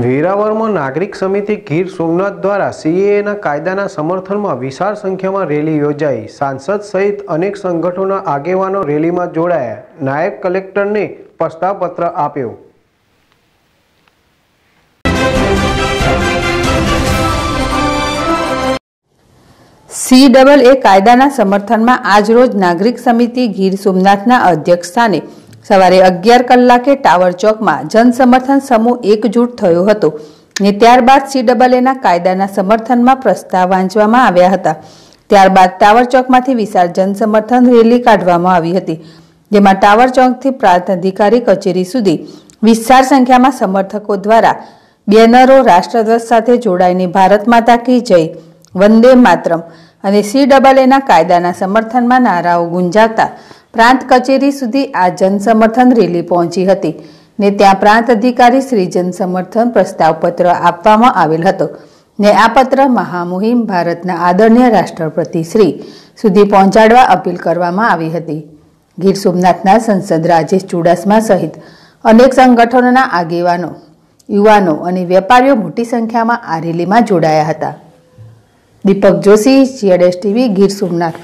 વેરાવળમાં નાગરિક સમિતિ ગીર સોમનાથ દ્વારા સીએએના કાયદાના સમર્થનમાં વિશાળ સંખ્યામાં રેલી યોજાઈ સાંસદ સહિત અનેક સંગઠનોના આગેવાનો રેલીમાં જોડાયા નાયબ કલેક્ટરને પ્રસ્તાવપત્ર આપ્યો સી ડબલ એ કાયદાના સમર્થનમાં આજરોજ નાગરિક સમિતિ ગીર સોમનાથના અધ્યક્ષ સ્થાને સવારે અગિયાર કલાકે ટાવર ચોકમાં જનસમર્થન સમૂહ એકજૂટ થયો હતો ને ત્યારબાદ સી ડબલ એના કાયદાના સમર્થનમાં પ્રસ્તાવ વાંચવામાં આવ્યા હતા ત્યારબાદ ટાવર ચોકમાંથી વિશાળ જનસમર્થન રેલી કાઢવામાં આવી હતી જેમાં ટાવર ચોકથી પ્રાંત અધિકારી કચેરી સુધી વિશાળ સંખ્યામાં સમર્થકો દ્વારા બેનરો રાષ્ટ્રધ્વજ સાથે જોડાઈને ભારત માતા કી જય વંદે માતરમ અને સી ડબલ એના કાયદાના સમર્થનમાં નારાઓ ગુંજાવતા પ્રાંત કચેરી સુધી આ જનસમર્થન રેલી પહોંચી હતી ને ત્યાં પ્રાંત અધિકારી શ્રી જનસમર્થન પ્રસ્તાવપત્ર આપવામાં આવેલ હતો ને આ પત્ર મહામુહિમ ભારતના આદરણીય રાષ્ટ્રપતિ શ્રી સુધી પહોંચાડવા અપીલ કરવામાં આવી હતી ગીર સોમનાથના સંસદ રાજેશ ચુડાસમા સહિત અનેક સંગઠનોના આગેવાનો યુવાનો અને વેપારીઓ મોટી સંખ્યામાં આ રેલીમાં જોડાયા હતા દીપક જોશી જીઆરએસ ટીવી ગીર સોમનાથ